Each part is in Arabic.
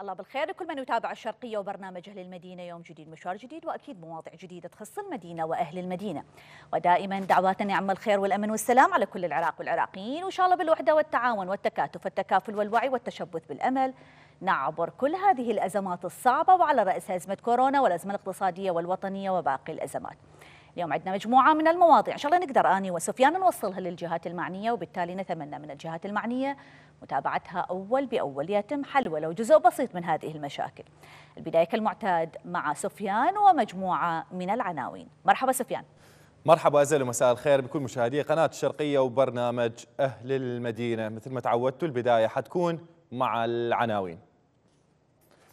الله بالخير لكل من يتابع الشرقية وبرنامج أهل المدينة يوم جديد مشوار جديد وأكيد مواضيع جديدة تخص المدينة وأهل المدينة ودائما دعواتنا يعم الخير والأمن والسلام على كل العراق والعراقيين وإن شاء الله بالوحدة والتعاون والتكاتف والتكافل والوعي والتشبث بالأمل نعبر كل هذه الأزمات الصعبة وعلى رأسها أزمة كورونا والأزمة الاقتصادية والوطنية وباقي الأزمات اليوم عندنا مجموعة من المواضيع إن شاء الله نقدر أني وسفيان نوصلها للجهات المعنية وبالتالي نتمنى من الجهات المعنية متابعتها أول بأول يتم حل ولو جزء بسيط من هذه المشاكل البداية كالمعتاد مع سفيان ومجموعة من العناوين مرحبا سفيان مرحبا أزل ومساء الخير بكل مشاهدي قناة الشرقية وبرنامج أهل المدينة مثل ما تعودتوا البداية حتكون مع العناوين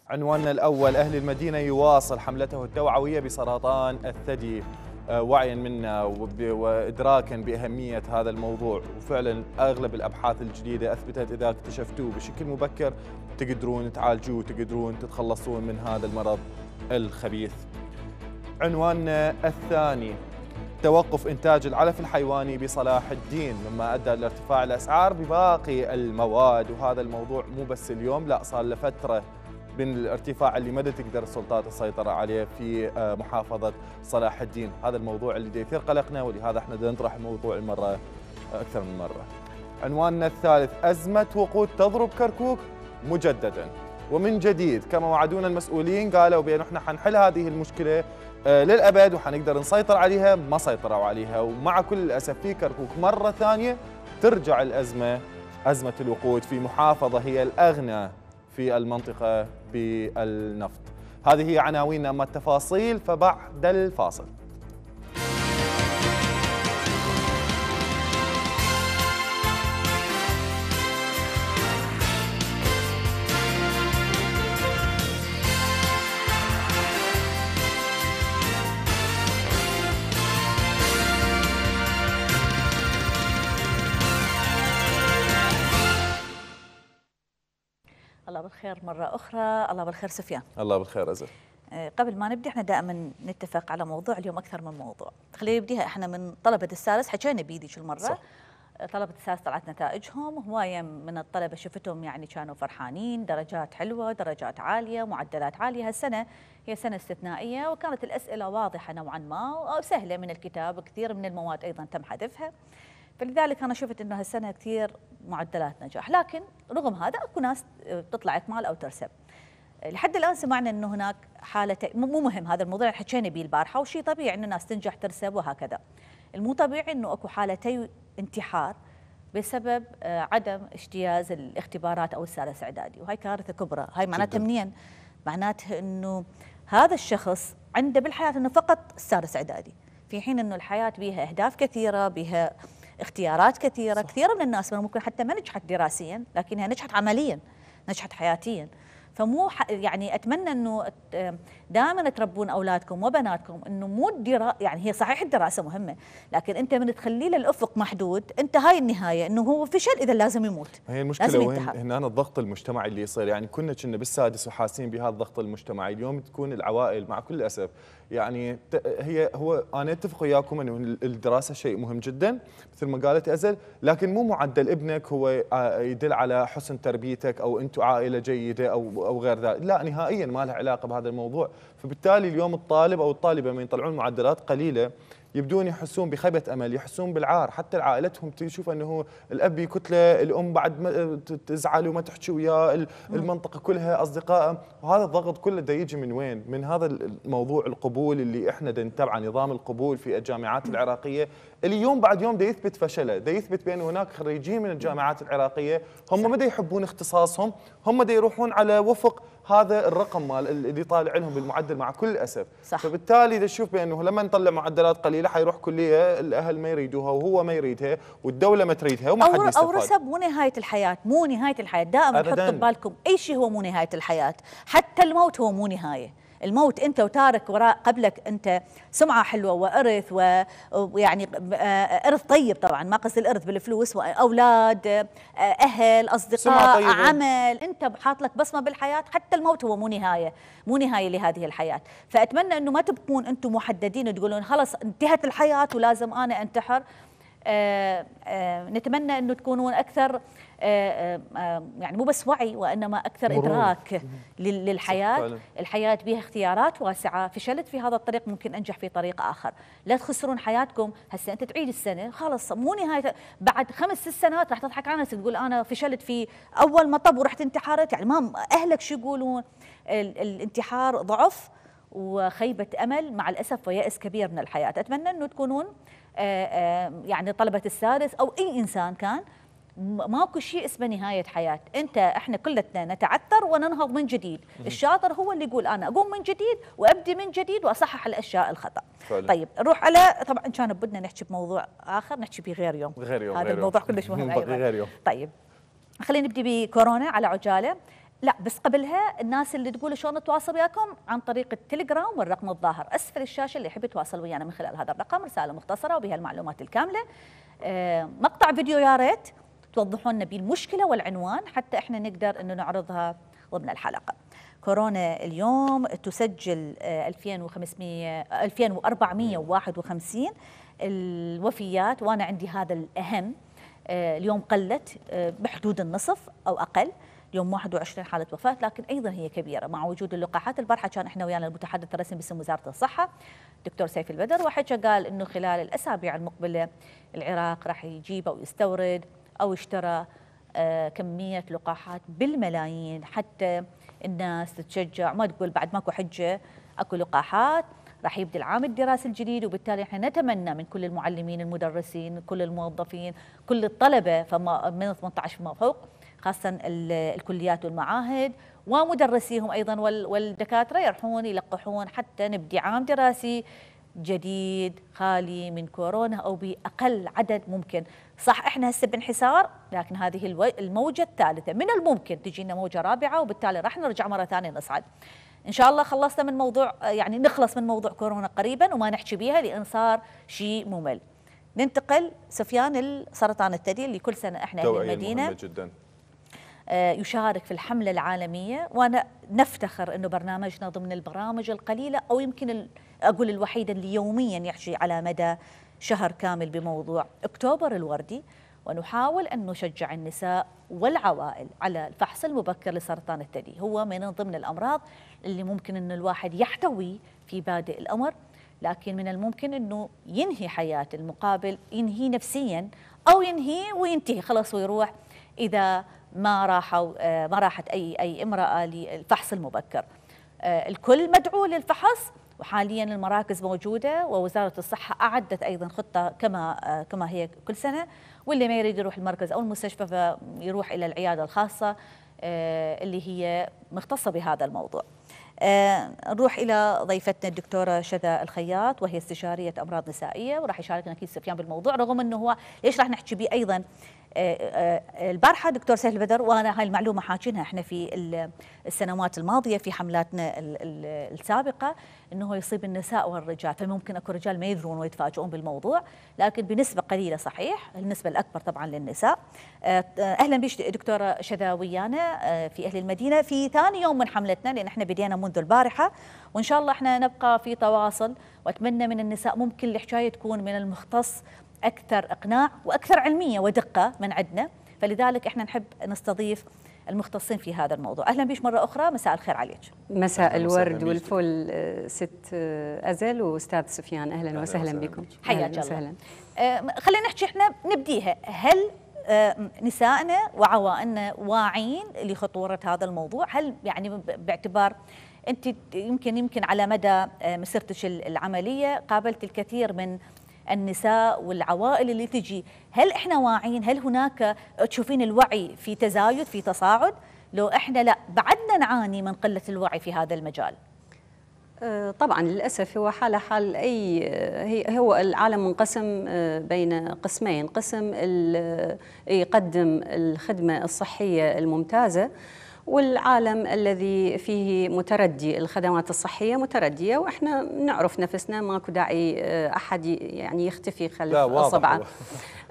عنواننا الأول أهل المدينة يواصل حملته التوعوية بسرطان الثدي آه، وعيا منا وادراكا باهميه هذا الموضوع وفعلا اغلب الابحاث الجديده اثبتت اذا اكتشفتوه بشكل مبكر تقدرون تعالجوه تقدرون تتخلصون من هذا المرض الخبيث. عنواننا الثاني توقف إنتاج العلف الحيواني بصلاح الدين مما أدى لارتفاع الأسعار بباقي المواد وهذا الموضوع مو بس اليوم لا صار لفترة من الارتفاع اللي مدى تقدر السلطات السيطرة عليه في آه، محافظة صلاح الدين هذا الموضوع اللي يثير قلقنا ولهذا احنا نطرح الموضوع المرة آه، أكثر من مرة عنواننا الثالث أزمة وقود تضرب كركوك مجددا ومن جديد كما وعدونا المسؤولين قالوا بأن احنا حنحل هذه المشكلة آه، للأبد وحنقدر نسيطر عليها ما سيطروا عليها ومع كل الأسف في كركوك مرة ثانية ترجع الأزمة أزمة الوقود في محافظة هي الأغنى في المنطقة بالنفط هذه هي عناويننا اما التفاصيل فبعد الفاصل الله بالخير مرة أخرى الله بالخير سفيان الله بالخير أزل آه، قبل ما نبدأ احنا دائما نتفق على موضوع اليوم اكثر من موضوع خلينا نبديها احنا من طلبه السادس حكينا بيديك المره صح. آه، طلبة السادس طلعت نتائجهم هواية من الطلبة شفتهم يعني كانوا فرحانين درجات حلوة درجات عالية معدلات عالية هالسنة هي سنة استثنائية وكانت الأسئلة واضحة نوعا ما وسهلة من الكتاب كثير من المواد أيضا تم حذفها فلذلك انا شفت انه هالسنه كثير معدلات نجاح لكن رغم هذا اكو ناس تطلع اكمال او ترسب لحد الان سمعنا انه هناك حاله مو مهم هذا الموضوع حكينا به البارحه وشيء طبيعي انه الناس تنجح ترسب وهكذا المو طبيعي انه اكو حالتي انتحار بسبب آه، عدم اجتياز الاختبارات او السادس اعدادي وهي كارثه كبرى هاي معناتها منين معناتها انه هذا الشخص عنده بالحياه انه فقط السادس اعدادي في حين انه الحياه بها اهداف كثيره بها اختيارات كثيره صح. كثيره من الناس ممكن حتى ما نجحت دراسيا لكنها نجحت عمليا نجحت حياتيا فمو يعني اتمنى انه دائما تربون اولادكم وبناتكم انه مو الدرا يعني هي صحيح الدراسه مهمه لكن انت من تخليه للافق محدود انت هاي النهايه انه هو فشل اذا لازم يموت هي المشكله لازم وين هنا الضغط المجتمعي اللي يصير يعني كنا كنا بالسادس وحاسين بهذا الضغط المجتمعي اليوم تكون العوائل مع كل الاسف يعني هي هو انا اتفق وياكم انه الدراسه شيء مهم جدا مثل ما قالت ازل لكن مو معدل ابنك هو آه، يدل على حسن تربيتك او انتم عائله جيده او او غير ذلك لا نهائيا ما لها علاقه بهذا الموضوع فبالتالي اليوم الطالب او الطالبه من يطلعون معدلات قليله يبدون يحسون بخيبه امل يحسون بالعار حتى عائلتهم تشوف انه الاب كتله الام بعد ما تزعل وما تحكي وياه المنطقه كلها اصدقائه وهذا الضغط كله دا يجي من وين من هذا الموضوع القبول اللي احنا دا نتبعه نظام القبول في الجامعات العراقيه اللي يوم بعد يوم دا يثبت فشله دا يثبت بان هناك خريجين من الجامعات العراقيه هم ما يحبون اختصاصهم هم دا يروحون على وفق هذا الرقم مال اللي طالع لهم بالمعدل مع كل الاسف صح. فبالتالي اذا تشوف بانه لما نطلع معدلات قليله حيروح كليه الاهل ما يريدوها وهو ما يريدها والدوله ما تريدها وما حد يستفاد او رسب مو نهايه الحياه مو نهايه الحياه دائما حطوا ببالكم اي شيء هو مو نهايه الحياه حتى الموت هو مو نهايه الموت انت وتارك وراء قبلك انت سمعه حلوه وارث ويعني آه، ارث طيب طبعا ما قصد الارث بالفلوس واولاد آه، اهل اصدقاء طيبة. عمل انت حاط لك بصمه بالحياه حتى الموت هو مو نهايه مو نهايه لهذه الحياه فاتمنى انه ما تبقون انتم محددين تقولون خلص انتهت الحياه ولازم انا انتحر آه، آه، نتمنى انه تكونون اكثر آه، يعني مو بس وعي وانما اكثر ادراك للحياه، الحياه بها اختيارات واسعه، فشلت في هذا الطريق ممكن انجح في طريق اخر، لا تخسرون حياتكم، هسه انت تعيد السنه خلص مو نهايه بعد خمس ست سنوات راح تضحك على نفسك تقول انا فشلت في اول مطب ورحت انتحرت، يعني ما اهلك شو يقولون؟ الانتحار ضعف وخيبه امل مع الاسف ويأس كبير من الحياه، اتمنى انه تكونون آه، آه، يعني طلبه السادس او اي انسان كان ماكو شيء اسمه نهايه حياه انت احنا كلتنا نتعثر وننهض من جديد الشاطر هو اللي يقول انا اقوم من جديد وابدي من جديد واصحح الاشياء الخطا فعلا. طيب نروح على طبعا كان بدنا نحكي بموضوع اخر نحكي به غير يوم غير يوم هذا غير الموضوع يوم. كلش مهم ايضا غير يوم. طيب خلينا نبدي بكورونا على عجاله لا بس قبلها الناس اللي تقول شلون نتواصل وياكم عن طريق التليجرام والرقم الظاهر اسفل الشاشه اللي يحب يتواصل ويانا من خلال هذا الرقم رساله مختصره وبها المعلومات الكامله آه، مقطع فيديو يا ريت توضحوا لنا بالمشكله المشكله والعنوان حتى احنا نقدر انه نعرضها ضمن الحلقه. كورونا اليوم تسجل 2500 آه، 2451 الوفيات وانا عندي هذا الاهم آه، اليوم قلت بحدود النصف او اقل اليوم 21 حاله وفاه لكن ايضا هي كبيره مع وجود اللقاحات البارحه كان احنا ويانا المتحدث الرسمي باسم وزاره الصحه دكتور سيف البدر وحكى قال انه خلال الاسابيع المقبله العراق راح يجيب او يستورد او اشترى آه، كميه لقاحات بالملايين حتى الناس تتشجع ما تقول بعد ماكو حجه اكو لقاحات راح يبدا العام الدراسي الجديد وبالتالي احنا نتمنى من كل المعلمين المدرسين كل الموظفين كل الطلبه فما من 18 فما فوق خاصة الكليات والمعاهد ومدرسيهم أيضا والدكاترة يرحون يلقحون حتى نبدي عام دراسي جديد خالي من كورونا أو بأقل عدد ممكن صح إحنا هسه بانحسار لكن هذه الموجة الثالثة من الممكن تجينا موجة رابعة وبالتالي راح نرجع مرة ثانية نصعد ان شاء الله خلصنا من موضوع يعني نخلص من موضوع كورونا قريبا وما نحكي بيها لان صار شيء ممل ننتقل سفيان السرطان الثدي اللي كل سنه احنا في المدينه مهمة جدا آه، يشارك في الحملة العالمية وأنا نفتخر أنه برنامجنا ضمن البرامج القليلة أو يمكن أقول الوحيدة اللي يوميا يحشي على مدى شهر كامل بموضوع أكتوبر الوردي ونحاول أن نشجع النساء والعوائل على الفحص المبكر لسرطان الثدي هو من ضمن الأمراض اللي ممكن أن الواحد يحتوي في بادئ الأمر لكن من الممكن أنه ينهي حياة المقابل ينهي نفسيا أو ينهي وينتهي خلاص ويروح إذا ما راحوا آه، ما راحت أي أي امرأة للفحص المبكر آه، الكل مدعو للفحص وحاليا المراكز موجودة ووزارة الصحة أعدت أيضا خطة كما آه، كما هي كل سنة واللي ما يريد يروح المركز أو المستشفى فيروح إلى العيادة الخاصة اللي هي مختصة بهذا الموضوع نروح إلى ضيفتنا الدكتورة شذا الخياط وهي استشارية أمراض نسائية وراح يشاركنا أكيد سفيان بالموضوع رغم أنه هو ليش راح نحكي به أيضا البارحه دكتور سهل بدر وانا هاي المعلومه حاكينها احنا في السنوات الماضيه في حملاتنا السابقه انه يصيب النساء والرجال فممكن اكو رجال ما يدرون ويتفاجئون بالموضوع لكن بنسبه قليله صحيح النسبه الاكبر طبعا للنساء آه، اهلا بك دكتوره شذاويانا آه، في اهل المدينه في ثاني يوم من حملتنا لان احنا بدينا منذ البارحه وان شاء الله احنا نبقى في تواصل واتمنى من النساء ممكن الحكايه تكون من المختص اكثر اقناع واكثر علميه ودقه من عندنا فلذلك احنا نحب نستضيف المختصين في هذا الموضوع اهلا بك مره اخرى مساء الخير عليك مساء الورد والفل آه، ست آه، ازل واستاذ سفيان اهلا, أهلا وسهلا بكم حياك الله آه، خلينا نحكي احنا نبديها هل نسائنا وعوائلنا واعيين لخطوره هذا الموضوع هل يعني باعتبار انت يمكن يمكن على مدى مسيرتك العمليه قابلت الكثير من النساء والعوائل اللي تجي هل احنا واعيين هل هناك تشوفين الوعي في تزايد في تصاعد لو احنا لا بعدنا نعاني من قله الوعي في هذا المجال أه، طبعا للاسف هو حاله حال اي هو العالم منقسم أه، بين قسمين قسم يقدم الخدمه الصحيه الممتازه والعالم الذي فيه متردي الخدمات الصحيه مترديه واحنا نعرف نفسنا ماكو داعي آه، احد يعني يختفي خلف اصبعه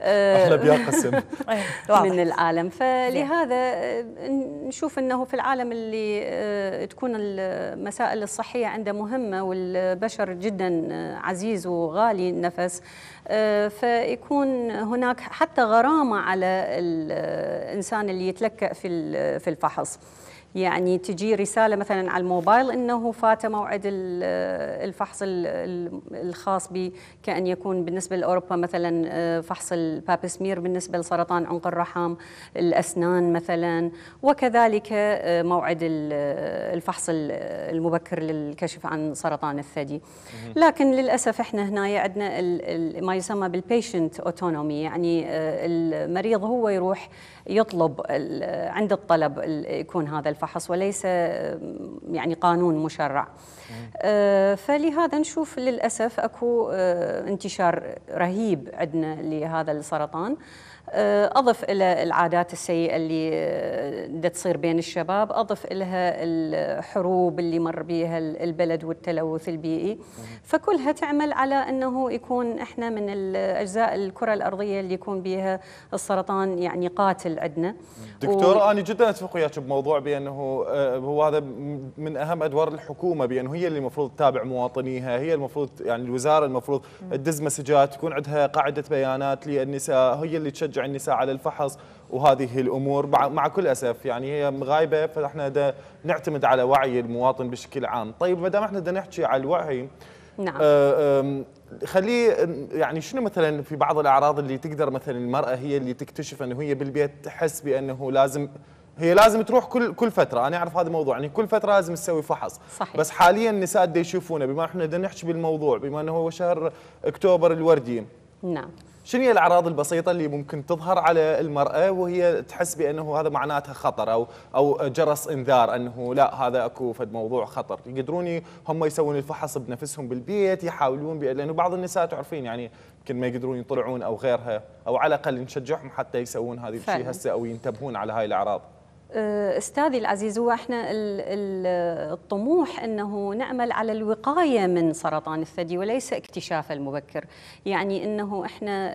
آه، احلى بيا قسم إيه، من العالم فلهذا آه، نشوف انه في العالم اللي آه، تكون المسائل الصحيه عنده مهمه والبشر جدا عزيز وغالي النفس فيكون هناك حتى غرامه على الانسان اللي يتلكأ في الفحص. يعني تجي رساله مثلا على الموبايل انه فات موعد الفحص الخاص كأن يكون بالنسبه لاوروبا مثلا آه، فحص البابسمير بالنسبه لسرطان عنق الرحم الاسنان مثلا وكذلك آه، موعد الفحص المبكر للكشف عن سرطان الثدي لكن للاسف احنا هنا عندنا ما يسمى بالبيشنت اوتونومي يعني آه، المريض هو يروح يطلب عند الطلب يكون هذا الفحص الفحص وليس يعني قانون مشرع آه، فلهذا نشوف للأسف أكو آه، انتشار رهيب عندنا لهذا السرطان أضف إلى العادات السيئة آه، اللي تصير بين الشباب أضف إلها الحروب اللي مر بها البلد والتلوث البيئي فكلها تعمل على أنه يكون إحنا من الأجزاء الكرة الأرضية اللي يكون بها السرطان يعني قاتل عندنا دكتور و... أنا جدا أتفق وياك بموضوع بأنه آه، هو هذا من أهم أدوار الحكومة بأنه هي اللي المفروض تتابع مواطنيها هي المفروض يعني الوزارة المفروض تدز مسجات تكون عندها قاعدة بيانات للنساء هي اللي تشجع النساء على الفحص وهذه الامور مع كل اسف يعني هي غايبه فاحنا دا نعتمد على وعي المواطن بشكل عام، طيب ما دام احنا بدنا نحكي على الوعي نعم آه، خليه يعني شنو مثلا في بعض الاعراض اللي تقدر مثلا المراه هي اللي تكتشف انه هي بالبيت تحس بانه لازم هي لازم تروح كل كل فتره انا اعرف هذا الموضوع يعني كل فتره لازم تسوي فحص صحيح. بس حاليا النساء دا يشوفونه بما احنا بدنا نحكي بالموضوع بما انه هو شهر اكتوبر الوردي نعم شنو هي الاعراض البسيطه اللي ممكن تظهر على المراه وهي تحس بانه هذا معناتها خطر او او جرس انذار انه لا هذا اكو فد موضوع خطر يقدرون هم يسوون الفحص بنفسهم بالبيت يحاولون لانه بعض النساء تعرفين يعني يمكن ما يقدرون يطلعون او غيرها او على الاقل نشجعهم حتى يسوون هذه الشيء هسه او ينتبهون على هاي الاعراض آه، استاذي العزيز هو احنا الطموح انه نعمل على الوقايه من سرطان الثدي وليس اكتشافه المبكر، يعني انه احنا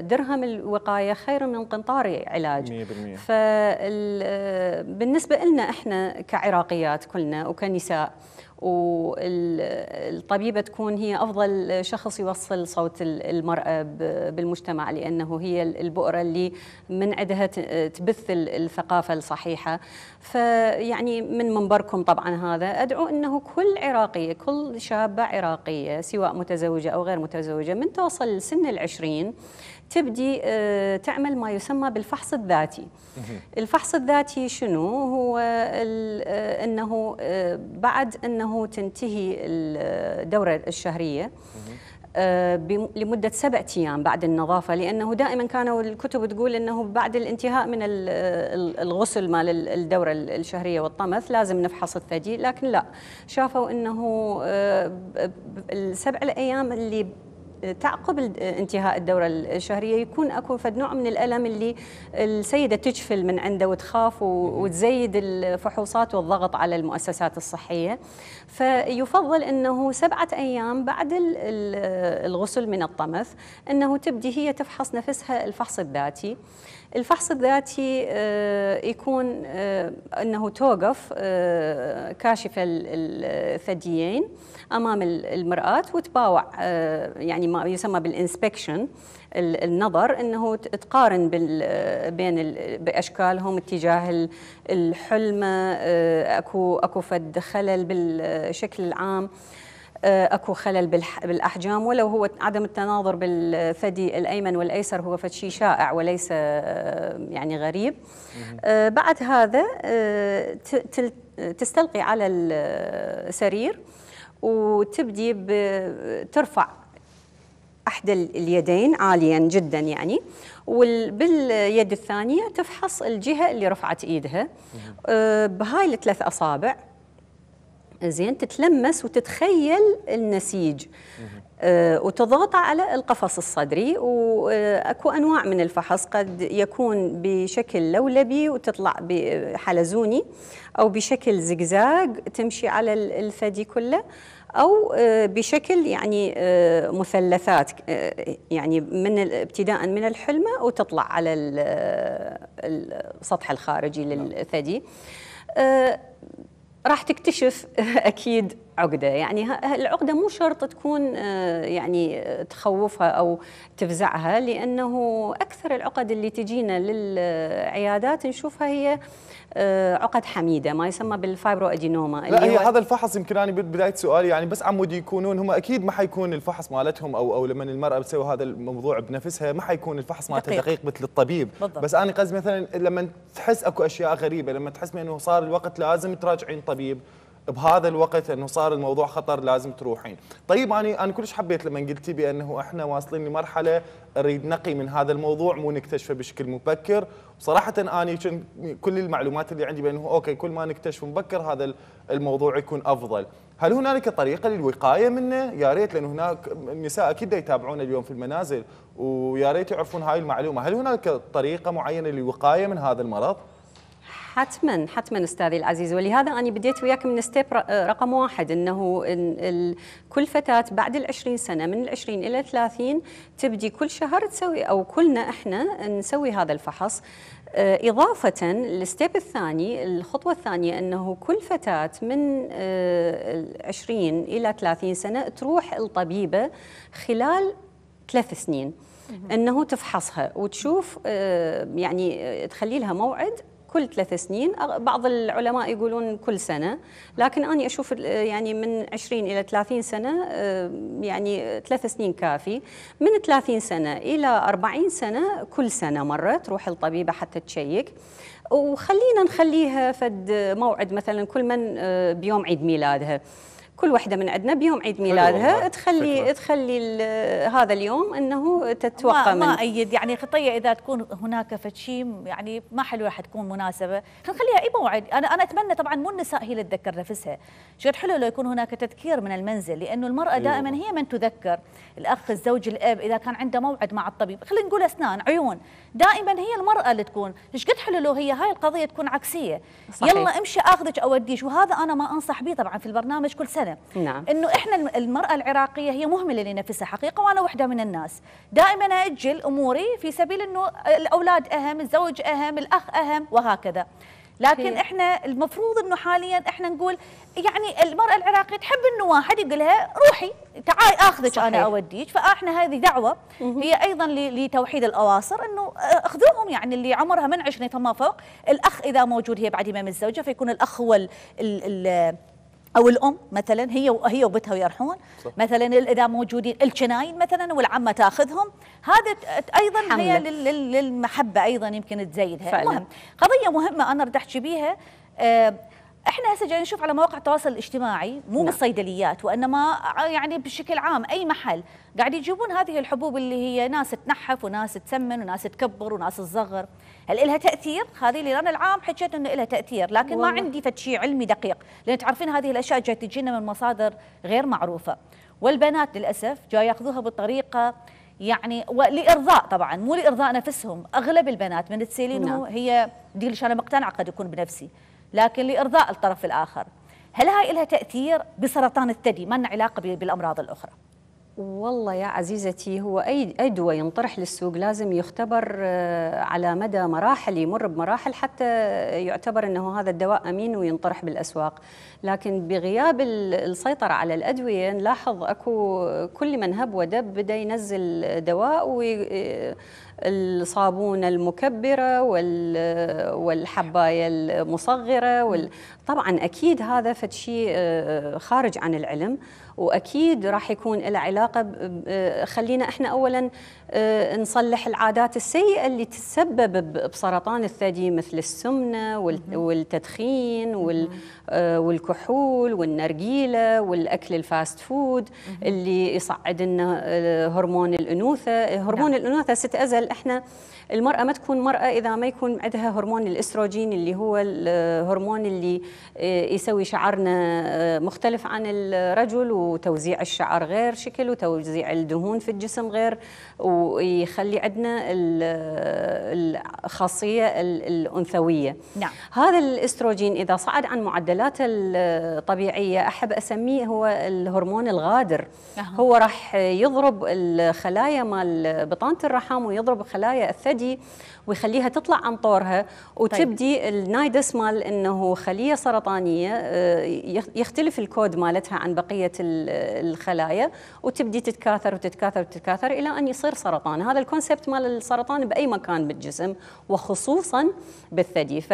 درهم الوقايه خير من قنطار علاج 100% فبالنسبه آه، لنا احنا كعراقيات كلنا وكنساء والطبيبة تكون هي أفضل شخص يوصل صوت المرأة بالمجتمع لأنه هي البؤرة اللي من عندها تبث الثقافة الصحيحة فيعني من منبركم طبعا هذا أدعو أنه كل عراقية كل شابة عراقية سواء متزوجة أو غير متزوجة من توصل سن العشرين تبدي آه، تعمل ما يسمى بالفحص الذاتي الفحص الذاتي شنو هو آه، انه آه، بعد انه تنتهي الدوره الشهريه لمدة سبعة أيام بعد النظافة لأنه دائما كانوا الكتب تقول أنه بعد الانتهاء من الغسل مال الدورة الشهرية والطمث لازم نفحص الثدي لكن لا شافوا أنه السبع الأيام اللي تعقب انتهاء الدوره الشهريه يكون اكو فد نوع من الالم اللي السيده تجفل من عنده وتخاف وتزيد الفحوصات والضغط على المؤسسات الصحيه فيفضل انه سبعه ايام بعد الغسل من الطمث انه تبدي هي تفحص نفسها الفحص الذاتي الفحص الذاتي آه، يكون آه، انه توقف آه، كاشفه الثديين امام المراه وتباوع يعني ما يسمى بالانسبكشن النظر انه تقارن بين باشكالهم اتجاه الحلمه اكو اكو فد خلل بالشكل العام آه، اكو خلل بالاحجام ولو هو عدم التناظر بالثدي الايمن والايسر هو فشي شيء شائع وليس آه، يعني غريب آه، بعد هذا تستلقي على السرير وتبدي ترفع احدى اليدين عاليا جدا يعني وباليد الثانيه تفحص الجهه اللي رفعت ايدها بهاي الثلاث اصابع زين تتلمس وتتخيل النسيج آه وتضغط على القفص الصدري واكو انواع من الفحص قد يكون بشكل لولبي وتطلع بحلزوني او بشكل زقزاق تمشي على الثدي كله او آه، بشكل يعني آه، مثلثات آه، يعني من ابتداء من الحلمه وتطلع على السطح الخارجي نعم. للثدي راح تكتشف اكيد عقده يعني العقده مو شرط تكون آه، يعني آه، تخوفها او تفزعها لانه اكثر العقد اللي تجينا للعيادات نشوفها هي آه، عقد حميده ما يسمى بالفايبرو ادينوما لا هي هذا الفحص يمكن انا بدايه سؤالي يعني بس عمود يكونون هم اكيد ما حيكون الفحص مالتهم او او لما المراه بتسوي هذا الموضوع بنفسها ما حيكون الفحص مالته دقيق. دقيق مثل الطبيب بالضبط. بس انا قصدي مثلا لما تحس اكو اشياء غريبه لما تحس انه صار الوقت لازم تراجعين طبيب بهذا الوقت انه صار الموضوع خطر لازم تروحين طيب انا انا كلش حبيت لما قلتي بانه احنا واصلين لمرحله نريد نقي من هذا الموضوع مو نكتشفه بشكل مبكر وصراحه اني كل المعلومات اللي عندي بانه اوكي كل ما نكتشف مبكر هذا الموضوع يكون افضل هل هنالك طريقه للوقايه منه يا ريت لانه هناك النساء اكيد يتابعون اليوم في المنازل ويا ريت يعرفون هاي المعلومه هل هنالك طريقه معينه للوقايه من هذا المرض حتما حتما استاذي العزيز ولهذا انا بديت وياك من ستيب رقم واحد انه كل فتاه بعد ال سنه من ال الى 30 تبدي كل شهر تسوي او كلنا احنا نسوي هذا الفحص آه، إضافة للستيب الثاني الخطوة الثانية أنه كل فتاة من آه، ال 20 إلى 30 سنة تروح الطبيبة خلال ثلاث سنين انه تفحصها وتشوف آه، يعني تخلي لها موعد كل ثلاث سنين بعض العلماء يقولون كل سنة لكن أنا أشوف يعني من 20 إلى 30 سنة آه، يعني ثلاث سنين كافي من 30 سنة إلى 40 سنة كل سنة مرة تروح الطبيبة حتى تشيك وخلينا نخليها فد موعد مثلا كل من آه، بيوم عيد ميلادها كل واحده من عندنا بيوم عيد ميلادها تخلي فكرة. تخلي هذا اليوم انه تتوقع ما, ما ايد يعني خطيه اذا تكون هناك فتشيم يعني ما حلوة راح تكون مناسبه نخليها اي موعد انا انا اتمنى طبعا مو النساء هي اللي تذكر نفسها شو حلو لو يكون هناك تذكير من المنزل لانه المراه دائما هي من تذكر الاخ الزوج الاب اذا كان عنده موعد مع الطبيب خلينا نقول اسنان عيون دائما هي المراه اللي تكون ايش قد حلو لو هي هاي القضيه تكون عكسيه صحيح. يلا امشي اخذك اوديك وهذا انا ما انصح به طبعا في البرنامج كل سنه العالم نعم. انه احنا المراه العراقيه هي مهمله لنفسها حقيقه وانا واحده من الناس دائما اجل اموري في سبيل انه الاولاد اهم الزوج اهم الاخ اهم وهكذا لكن هي. احنا المفروض انه حاليا احنا نقول يعني المراه العراقيه تحب انه واحد يقول لها روحي تعالي اخذك صحيح. انا اوديك فاحنا هذه دعوه مه. هي ايضا لتوحيد الاواصر انه آه، اخذوهم يعني اللي عمرها من 20 فما فوق الاخ اذا موجود هي بعد ما الزوجه فيكون الاخ هو الـ ال ال او الام مثلا هي هي وبنتها ويرحون صح. مثلا اذا موجودين الشناين مثلا والعمه تاخذهم هذا ايضا حملة. هي للمحبه ايضا يمكن تزيدها المهم قضيه مهمه انا بدي احكي بيها آه، احنا هسه جايين نشوف على مواقع التواصل الاجتماعي مو نعم. بالصيدليات وانما يعني بشكل عام اي محل قاعد يجيبون هذه الحبوب اللي هي ناس تنحف وناس تسمن وناس تكبر وناس تصغر هل لها تاثير هذه اللي انا العام حكيت انه لها تاثير لكن والله. ما عندي فد شيء علمي دقيق لان تعرفين هذه الاشياء جاي تجينا من مصادر غير معروفه والبنات للاسف جاي ياخذوها بطريقه يعني لارضاء طبعا مو لارضاء نفسهم اغلب البنات من تسالينه نعم. هي دي ليش انا مقتنعه قد يكون بنفسي لكن لارضاء الطرف الاخر هل هاي لها تاثير بسرطان الثدي ما لنا علاقه بالامراض الاخرى والله يا عزيزتي هو أي أي دواء ينطرح للسوق لازم يختبر آه، على مدى مراحل يمر بمراحل حتى يعتبر أنه هذا الدواء أمين وينطرح بالأسواق لكن بغياب السيطرة على الأدوية نلاحظ أكو كل من هب ودب بدأ ينزل دواء آه، الصابونة المكبرة آه، والحباية المصغرة وال... طبعا أكيد هذا فد شيء آه، خارج عن العلم واكيد راح يكون له علاقه خلينا احنا اولا نصلح العادات السيئه اللي تتسبب بسرطان الثدي مثل السمنه والتدخين والكحول الكحول والنرجيلة والأكل الفاست فود اللي يصعد لنا آه، هرمون الأنوثة هرمون نعم. الأنوثة ست أزل إحنا المرأة ما تكون مرأة إذا ما يكون عندها هرمون الإستروجين اللي هو الهرمون آه، اللي آه، يسوي شعرنا مختلف عن الرجل وتوزيع الشعر غير شكل وتوزيع الدهون في الجسم غير ويخلي عندنا الخاصية الأنثوية نعم. هذا الإستروجين إذا صعد عن معدلات طبيعيه احب اسميه هو الهرمون الغادر أه. هو راح يضرب الخلايا مال بطانه الرحم ويضرب خلايا الثدي ويخليها تطلع عن طورها طيب. وتبدي طيب. النايدس مال انه خليه سرطانيه آه، يختلف الكود مالتها عن بقيه الخلايا وتبدي تتكاثر وتتكاثر وتتكاثر الى ان يصير سرطان هذا الكونسبت مال السرطان باي مكان بالجسم وخصوصا بالثدي ف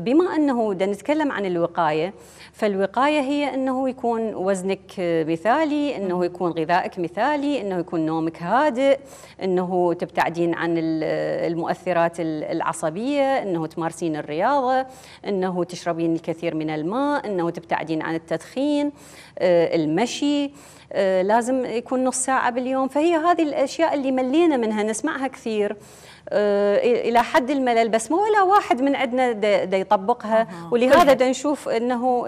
بما انه دا نتكلم عن الوقايه فالوقايه هي انه يكون وزنك مثالي انه يكون غذائك مثالي انه يكون نومك هادئ انه تبتعدين عن ال... المؤثرات العصبية أنه تمارسين الرياضة أنه تشربين الكثير من الماء أنه تبتعدين عن التدخين آه، المشي آه، لازم يكون نص ساعة باليوم فهي هذه الأشياء اللي ملينا منها نسمعها كثير آه، الى حد الملل بس مو ولا واحد من عندنا دا يطبقها آه. ولهذا دا طيب. نشوف انه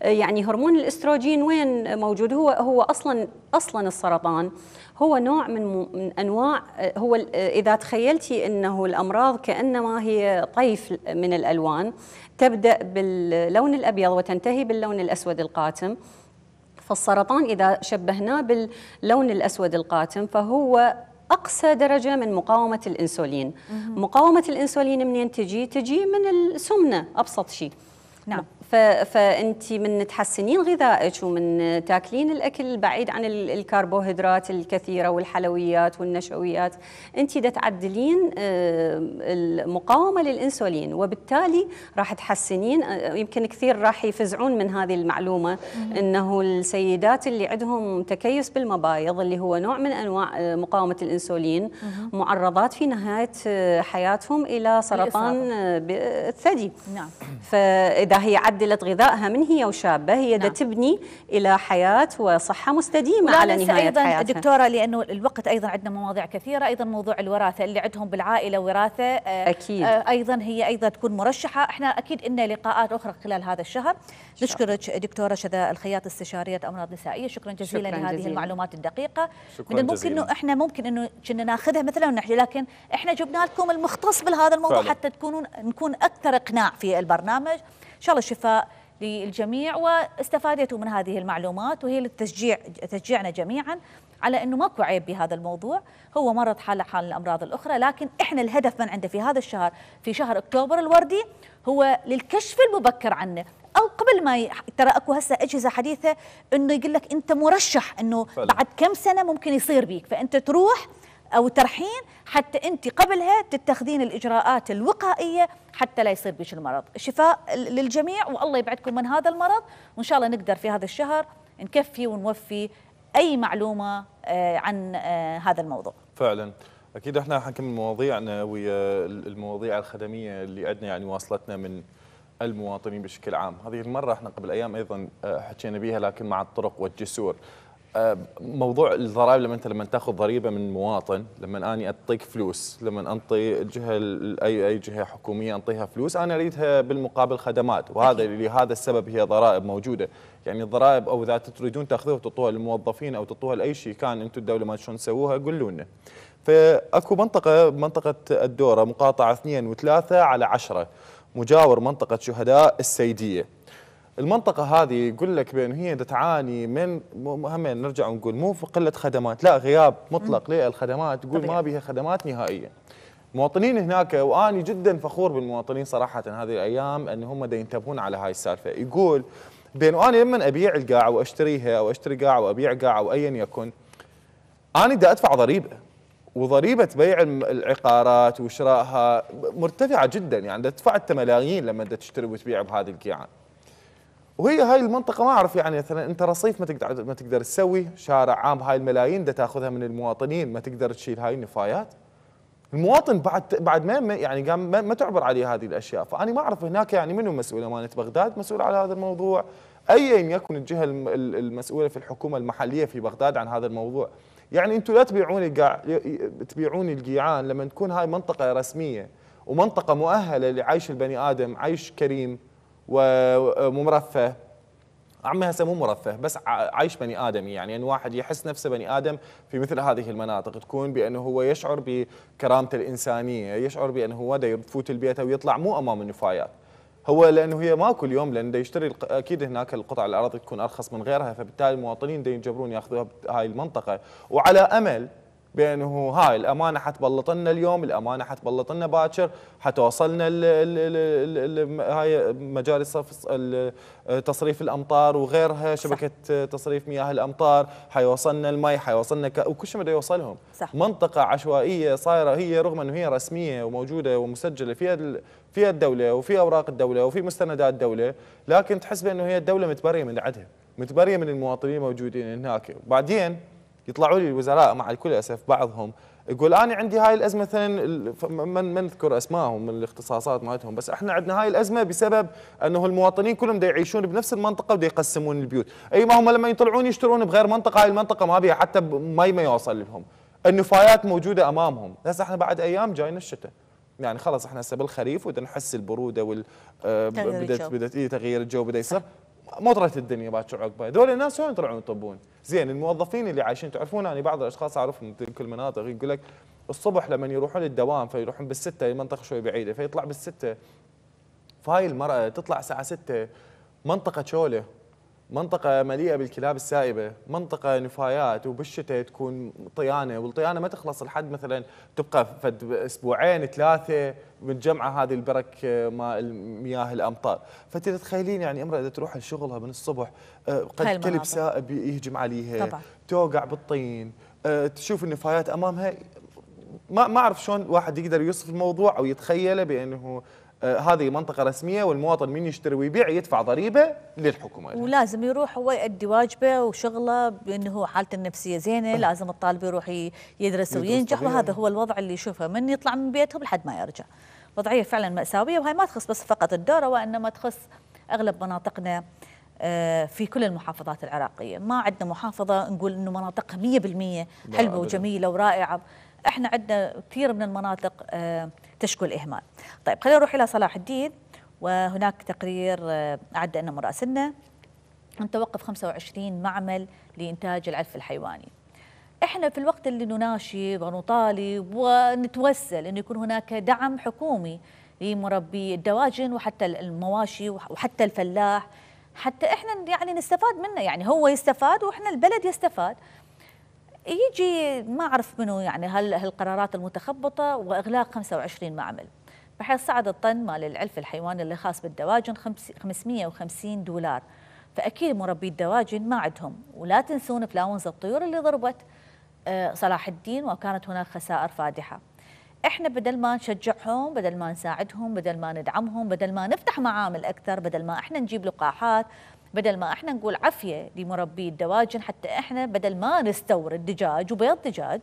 يعني هرمون الاستروجين وين موجود هو هو اصلا اصلا السرطان هو نوع من من انواع آه، هو آه، اذا تخيلتي انه الامراض كانما هي طيف من الالوان تبدا باللون الابيض وتنتهي باللون الاسود القاتم فالسرطان اذا شبهناه باللون الاسود القاتم فهو اقصى درجه من مقاومه الانسولين مقاومه الانسولين منين تجي تجي من السمنه ابسط شيء نعم فانت من تحسنين غذائك ومن تاكلين الاكل البعيد عن الكربوهيدرات الكثيره والحلويات والنشويات انت دا تعدلين آه، المقاومه للانسولين وبالتالي راح تحسنين آه، يمكن كثير راح يفزعون من هذه المعلومه انه السيدات اللي عندهم تكيس بالمبايض اللي هو نوع من انواع آه، مقاومه الانسولين معرضات في نهايه حياتهم الى سرطان الثدي نعم فاذا هي عدلت غذائها من هي وشابة هي نعم. تبني إلى حياة وصحة مستديمة على نهاية أيضا حياتها دكتورة لأنه الوقت أيضا عندنا مواضيع كثيرة أيضا موضوع الوراثة اللي عندهم بالعائلة وراثة آه، أكيد. آه، أيضا هي أيضا تكون مرشحة احنا أكيد إن لقاءات أخرى خلال هذا الشهر نشكرك دكتوره شذا الخياط استشاريه امراض نسائيه شكرا جزيلا شكرا لهذه جزيلا. المعلومات الدقيقه شكرا من الممكن انه احنا ممكن انه كنا ناخذها مثلا ونحكي لكن احنا جبنا لكم المختص بهذا الموضوع فعلا. حتى تكونون نكون اكثر اقناع في البرنامج ان شاء الله الشفاء للجميع واستفادتوا من هذه المعلومات وهي للتشجيع تشجيعنا جميعا على انه ماكو عيب بهذا الموضوع هو مرض حاله حال الامراض الاخرى لكن احنا الهدف من عنده في هذا الشهر في شهر اكتوبر الوردي هو للكشف المبكر عنه او قبل ما ترى اكو هسه اجهزه حديثه انه يقول لك انت مرشح انه بعد كم سنه ممكن يصير بيك فانت تروح او ترحين حتى انت قبلها تتخذين الاجراءات الوقائيه حتى لا يصير بيك المرض شفاء للجميع والله يبعدكم من هذا المرض وان شاء الله نقدر في هذا الشهر نكفي ونوفي اي معلومه آه، عن آه، هذا الموضوع فعلا اكيد احنا حنكمل مواضيعنا ويا آه، المواضيع الخدميه اللي عندنا يعني واصلتنا من المواطنين بشكل عام هذه المره احنا قبل ايام ايضا حكينا بها لكن مع الطرق والجسور موضوع الضرائب لما انت لما تاخذ ضريبه من مواطن لما اني اعطيك فلوس لما انطي جهه اي اي جهه حكوميه انطيها فلوس انا اريدها بالمقابل خدمات وهذا لهذا السبب هي ضرائب موجوده يعني الضرائب او اذا تريدون تاخذوها وتعطوها للموظفين او تعطوها لاي شيء كان انتم الدوله ما شلون تسووها قولوا لنا فاكو منطقه منطقه الدوره مقاطعه اثنين وثلاثه على عشرة مجاور منطقه شهداء السيديه المنطقه هذه يقول لك بان هي تعاني من هم نرجع ونقول مو في قله خدمات لا غياب مطلق للخدمات تقول ما بها خدمات نهائيا مواطنين هناك واني جدا فخور بالمواطنين صراحه هذه الايام ان هم ينتبهون على هاي السالفه يقول بين وانا لما ابيع القاع واشتريها او اشتري قاع وابيع قاع او ايا يكن انا دا ادفع ضريبه وضريبه بيع العقارات وشرائها مرتفعه جدا يعني دا دفعت ملايين لما دا تشتري وتبيع بهذه القيعه وهي هاي المنطقه ما اعرف يعني مثلا انت رصيف ما تقدر ما تقدر تسوي شارع عام هاي الملايين ده تاخذها من المواطنين ما تقدر تشيل هاي النفايات المواطن بعد بعد ما يعني قام ما تعبر عليه هذه الاشياء فانا ما اعرف هناك يعني منو مسؤول امانه بغداد مسؤول على هذا الموضوع ايا يكن الجهه المسؤوله في الحكومه المحليه في بغداد عن هذا الموضوع يعني انتم لا تبيعون تبيعون الجيعان لما تكون هاي منطقه رسميه ومنطقه مؤهله لعيش البني ادم عيش كريم وممرفه عمي هسه مو مرفه بس عايش بني ادمي يعني ان واحد يحس نفسه بني ادم في مثل هذه المناطق تكون بانه هو يشعر بكرامته الانسانيه يشعر بانه هو يفوت البيت ويطلع مو امام النفايات هو لانه هي ما كل يوم لان يشتري اكيد هناك القطع الاراضي تكون ارخص من غيرها فبالتالي المواطنين دا ينجبرون ياخذوها بهاي المنطقه وعلى امل بانه هاي الامانه حتبلط لنا اليوم الامانه حتبلط لنا باكر حتوصلنا ال ال ال هاي مجال تصريف الامطار وغيرها شبكه صح. تصريف مياه الامطار حيوصلنا المي حيوصلنا ك... وكل شيء بده يوصلهم صح. منطقه عشوائيه صايره هي رغم انه هي رسميه وموجوده ومسجله فيها فيها الدوله وفي اوراق الدوله وفي مستندات الدوله لكن تحس بانه هي الدوله متبريه من عندها متبريه من المواطنين الموجودين هناك وبعدين يطلعوا لي الوزراء مع الكل اسف بعضهم يقول انا عندي هاي الازمه مثلا من ما نذكر اسمائهم من الاختصاصات مالتهم بس احنا عندنا هاي الازمه بسبب انه المواطنين كلهم دا يعيشون بنفس المنطقه ويقسمون يقسمون البيوت اي ما هم لما يطلعون يشترون بغير منطقه هاي المنطقه ما بيها حتى مي ما يوصل لهم النفايات موجوده امامهم هسه احنا بعد ايام جاينا الشتاء يعني خلاص احنا هسه بالخريف ونحس نحس البروده وال بدت آه، بدت إيه، تغيير الجو بدا يصير مطرت الدنيا باكر عقبه هذول الناس وين يطلعون يطبون زين الموظفين اللي عايشين تعرفون انا يعني بعض الاشخاص اعرفهم من كل المناطق يقول لك الصبح لما يروحون الدوام فيروحون بالستة منطقة شوي بعيدة فيطلع بالستة فهاي المرأة تطلع الساعة 6 منطقة شولة منطقة مليئة بالكلاب السائبة، منطقة نفايات وبالشتاء تكون طيانة، والطيانة ما تخلص لحد مثلا تبقى فد اسبوعين ثلاثة متجمعة هذه البرك آه، ما مياه الامطار، فانت تتخيلين يعني امرأة اذا تروح لشغلها من الصبح آه، قد كلب سائب يهجم عليها طبعا. توقع بالطين، آه، تشوف النفايات امامها ما ما اعرف شلون واحد يقدر يوصف الموضوع او يتخيله بانه آه، هذه منطقه رسميه والمواطن من يشتري ويبيع يدفع ضريبه للحكومه ولازم يروح هو يؤدي واجبه وشغله بانه هو حالته النفسيه زينه أه. لازم الطالب يروح يدرس وينجح وهذا هو الوضع اللي يشوفه من يطلع من بيتهم لحد ما يرجع وضعيه فعلا ماساويه وهي ما تخص بس فقط الدوره وانما تخص اغلب مناطقنا آه، في كل المحافظات العراقيه ما عندنا محافظه نقول انه مناطقها 100% حلوه وجميله ورائعه احنا عندنا كثير من المناطق تشكو الإهمال طيب خلينا نروح إلى صلاح الدين وهناك تقرير آه، أعد أن مراسلنا أن توقف 25 معمل لإنتاج العلف الحيواني احنا في الوقت اللي نناشد ونطالب ونتوسل انه يكون هناك دعم حكومي لمربي الدواجن وحتى المواشي وحتى الفلاح حتى احنا يعني نستفاد منه يعني هو يستفاد واحنا البلد يستفاد يجي ما أعرف منه يعني هل هالقرارات المتخبطة وإغلاق 25 معمل بحيث صعد الطن مال العلف الحيواني اللي خاص بالدواجن 550 دولار فأكيد مربي الدواجن ما عندهم ولا تنسون فلاونز الطيور اللي ضربت آه، صلاح الدين وكانت هناك خسائر فادحة احنا بدل ما نشجعهم بدل ما نساعدهم بدل ما ندعمهم بدل ما نفتح معامل اكثر بدل ما احنا نجيب لقاحات بدل ما احنا نقول عافيه لمربي الدواجن حتى احنا بدل ما نستورد دجاج وبيض دجاج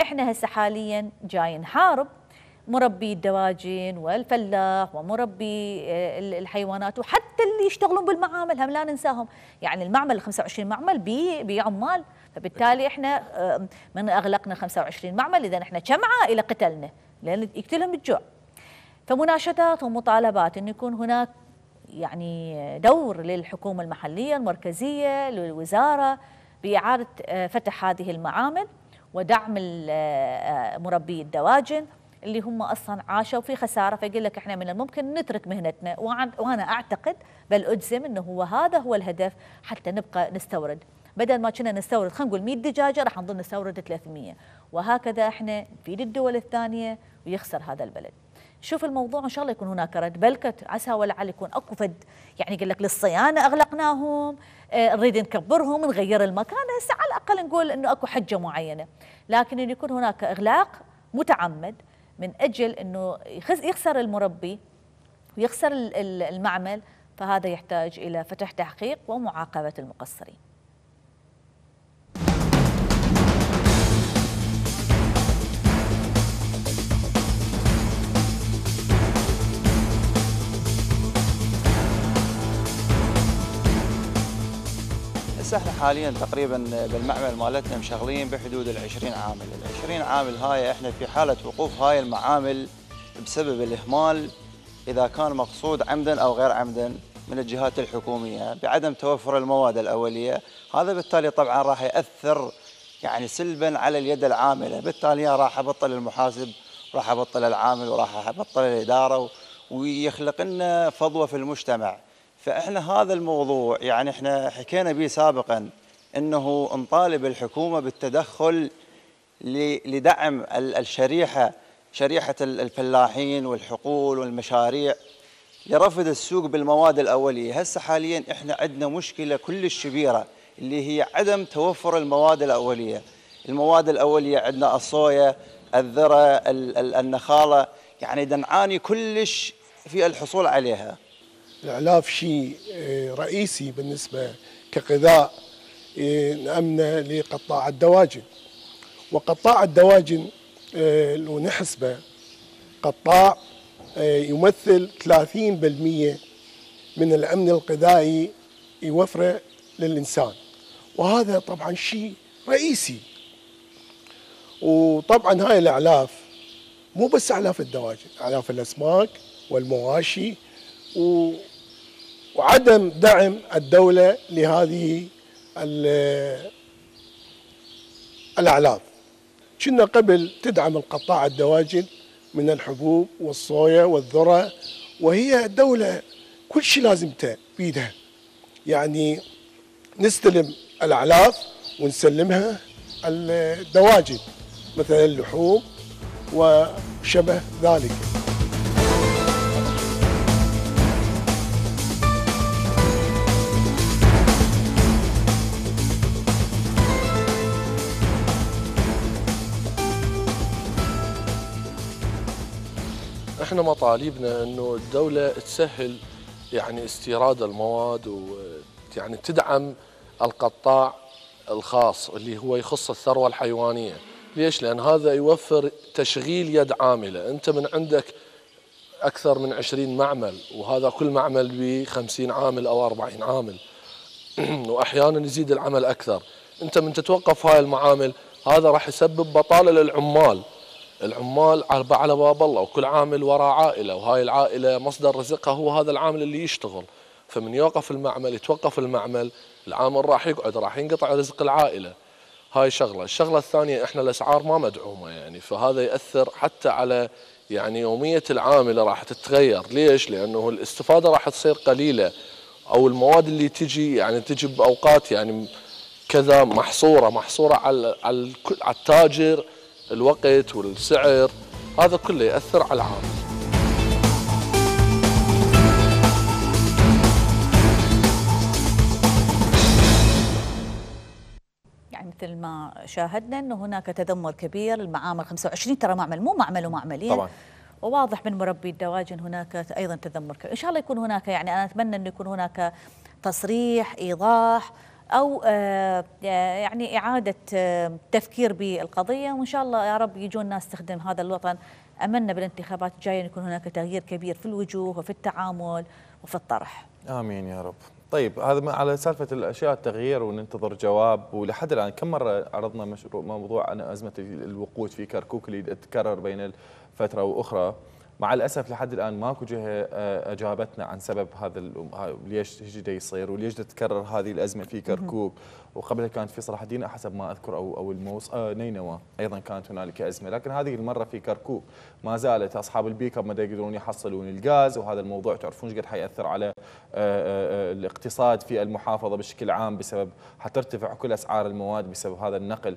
احنا هسه حاليا جاي نحارب مربي الدواجن والفلاح ومربي آه، الحيوانات وحتى اللي يشتغلون بالمعامل هم لا ننساهم يعني المعمل 25 معمل بعمال فبالتالي احنا من اغلقنا 25 معمل اذا احنا كم عائله قتلنا لان يقتلهم الجوع فمناشدات ومطالبات انه يكون هناك يعني دور للحكومة المحلية المركزية للوزارة بإعادة آه، فتح هذه المعامل ودعم آه، آه، مربي الدواجن اللي هم اصلا عاشوا في خساره فيقول لك احنا من الممكن نترك مهنتنا وانا اعتقد بل اجزم انه هو هذا هو الهدف حتى نبقى نستورد بدل ما كنا نستورد خلينا نقول 100 دجاجه راح نظل نستورد 300 وهكذا احنا نفيد الدول الثانيه ويخسر هذا البلد شوف الموضوع ان شاء الله يكون هناك رد بلكت عسى ولعل يكون اكو فد يعني يقول لك للصيانه اغلقناهم آه، نريد نكبرهم نغير المكان هسه على الاقل نقول انه اكو حجه معينه لكن انه يكون هناك اغلاق متعمد من اجل انه يخسر المربي ويخسر المعمل فهذا يحتاج الى فتح تحقيق ومعاقبه المقصرين هسه احنا حاليا تقريبا بالمعمل مالتنا مشغلين بحدود ال 20 عامل، ال 20 عامل هاي احنا في حاله وقوف هاي المعامل بسبب الاهمال اذا كان مقصود عمدا او غير عمدا من الجهات الحكوميه بعدم توفر المواد الاوليه، هذا بالتالي طبعا راح ياثر يعني سلبا على اليد العامله، بالتالي راح ابطل المحاسب راح ابطل العامل وراح ابطل الاداره ويخلق لنا فضوه في المجتمع. فاحنا هذا الموضوع يعني احنا حكينا به سابقا انه نطالب الحكومه بالتدخل لدعم الشريحه شريحه الفلاحين والحقول والمشاريع لرفض السوق بالمواد الاوليه، هسه حاليا احنا عندنا مشكله كلش كبيره اللي هي عدم توفر المواد الاوليه. المواد الاوليه عندنا الصويا، الذره، النخاله، يعني دنعاني كلش في الحصول عليها. الإعلاف شيء آه، رئيسي بالنسبة كغذاء نأمنه آه، لقطاع الدواجن وقطاع الدواجن آه، لو نحسبه قطاع يمثل 30% من الأمن الغذائي يوفره للإنسان وهذا طبعا شيء رئيسي وطبعا هاي الأعلاف مو بس أعلاف الدواجن أعلاف الأسماك والمواشي و وعدم دعم الدولة لهذه الأعلاف كنا قبل تدعم القطاع الدواجن من الحبوب والصويا والذرة وهي دولة كل شيء لازم بيدها يعني نستلم الأعلاف ونسلمها الدواجن مثلا اللحوم وشبه ذلك احنا مطالبنا انه الدوله تسهل يعني استيراد المواد ويعني تدعم القطاع الخاص اللي هو يخص الثروه الحيوانيه، ليش؟ لان هذا يوفر تشغيل يد عامله، انت من عندك اكثر من 20 معمل وهذا كل معمل ب 50 عامل او 40 عامل. واحيانا يزيد العمل اكثر، انت من تتوقف هاي المعامل هذا راح يسبب بطاله للعمال. العمال على باب الله وكل عامل وراء عائلة وهاي العائلة مصدر رزقها هو هذا العامل اللي يشتغل فمن يوقف المعمل يتوقف المعمل العامل راح يقعد راح ينقطع رزق العائلة هاي شغلة الشغلة الثانية احنا الأسعار ما مدعومة يعني فهذا يأثر حتى على يعني يومية العاملة راح تتغير ليش لأنه الاستفادة راح تصير قليلة أو المواد اللي تجي يعني تجي بأوقات يعني كذا محصورة محصورة على على التاجر الوقت والسعر هذا كله يأثر على العامل يعني مثل ما شاهدنا انه هناك تذمر كبير المعامل 25 ترى معمل مو معمل ومعملين طبعا وواضح من مربي الدواجن هناك ايضا تذمر كبير. ان شاء الله يكون هناك يعني انا اتمنى انه يكون هناك تصريح ايضاح او آه، آه، يعني اعاده آه، تفكير بالقضيه وان شاء الله يا رب يجون ناس تخدم هذا الوطن املنا بالانتخابات الجايه يكون هناك تغيير كبير في الوجوه وفي التعامل وفي الطرح امين يا رب طيب هذا على سالفه الاشياء التغيير وننتظر جواب ولحد الان كم مره عرضنا مشروع موضوع عن ازمه الوقود في كركوك اللي تكرر بين فتره واخرى مع الاسف لحد الان ماكو جهه آه، اجابتنا عن سبب هذا آه، ليش هيجي يصير وليش تتكرر هذه الازمه في كركوك وقبلها كانت في صلاح الدين حسب ما اذكر او او الموس آه نينوى ايضا كانت هنالك ازمه لكن هذه المره في كركوك ما زالت اصحاب البيك اب ما يقدرون يحصلون الغاز وهذا الموضوع تعرفون ايش قد حياثر على آآ آه، آآ الاقتصاد في المحافظه بشكل عام بسبب حترتفع كل اسعار المواد بسبب هذا النقل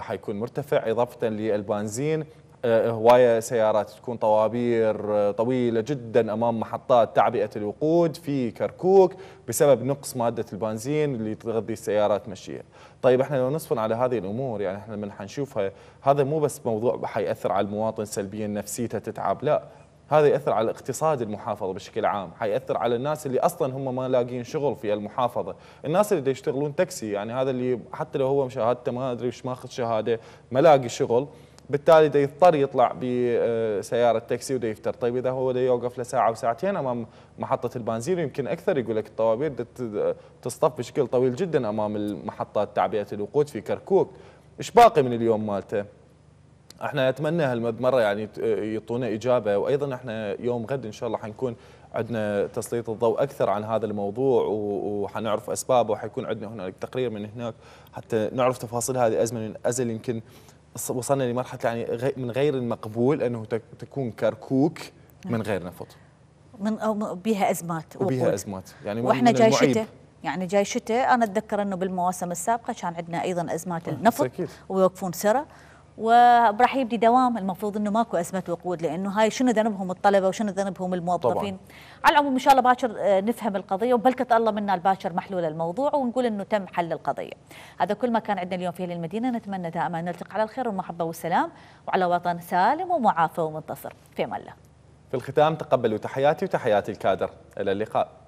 حيكون مرتفع اضافه للبنزين آه، هواية سيارات تكون طوابير آه، طويلة جدا أمام محطات تعبئة الوقود في كركوك بسبب نقص مادة البنزين اللي تغذي السيارات مشيها طيب احنا لو نصفن على هذه الأمور يعني احنا من حنشوفها هذا مو بس موضوع حيأثر على المواطن سلبيا نفسيته تتعب لا هذا يأثر على اقتصاد المحافظة بشكل عام حيأثر على الناس اللي أصلا هم ما لاقين شغل في المحافظة الناس اللي يشتغلون تاكسي يعني هذا اللي حتى لو هو شهادته ما أدري وش ماخذ شهادة ما لاقي شغل بالتالي ده يضطر يطلع بسياره آه، تاكسي وده يفتر طيب اذا هو ده يوقف لساعه وساعتين امام محطه البنزين ويمكن اكثر يقول لك الطوابير آه، تصطف بشكل طويل جدا امام محطات تعبئه الوقود في كركوك ايش باقي من اليوم مالته احنا اتمنى هالمره يعني آه، يعطونا اجابه وايضا احنا يوم غد ان شاء الله حنكون عندنا تسليط الضوء اكثر عن هذا الموضوع وحنعرف اسبابه وحيكون عندنا هناك تقرير من هناك حتى نعرف تفاصيل هذه الازمه من ازل يمكن وصلنا لمرحله يعني من غير المقبول انه تكون كركوك نعم. من غير نفط من أو بها ازمات وبها ازمات يعني واحنا جاي شتاء يعني جاي شتاء انا اتذكر انه بالمواسم السابقه كان عندنا ايضا ازمات أه، النفط ويوقفون سرى وراح يبدي دوام المفروض انه ماكو ازمه وقود لانه هاي شنو ذنبهم الطلبه وشنو ذنبهم الموظفين طبعا. على العموم ان شاء الله باكر آه، نفهم القضيه وبلكت الله منا الباكر محلول الموضوع ونقول انه تم حل القضيه هذا كل ما كان عندنا اليوم في للمدينه نتمنى دائما نلتقي على الخير والمحبه والسلام وعلى وطن سالم ومعافى ومنتصر في امان الله في الختام تقبلوا تحياتي وتحيات الكادر الى اللقاء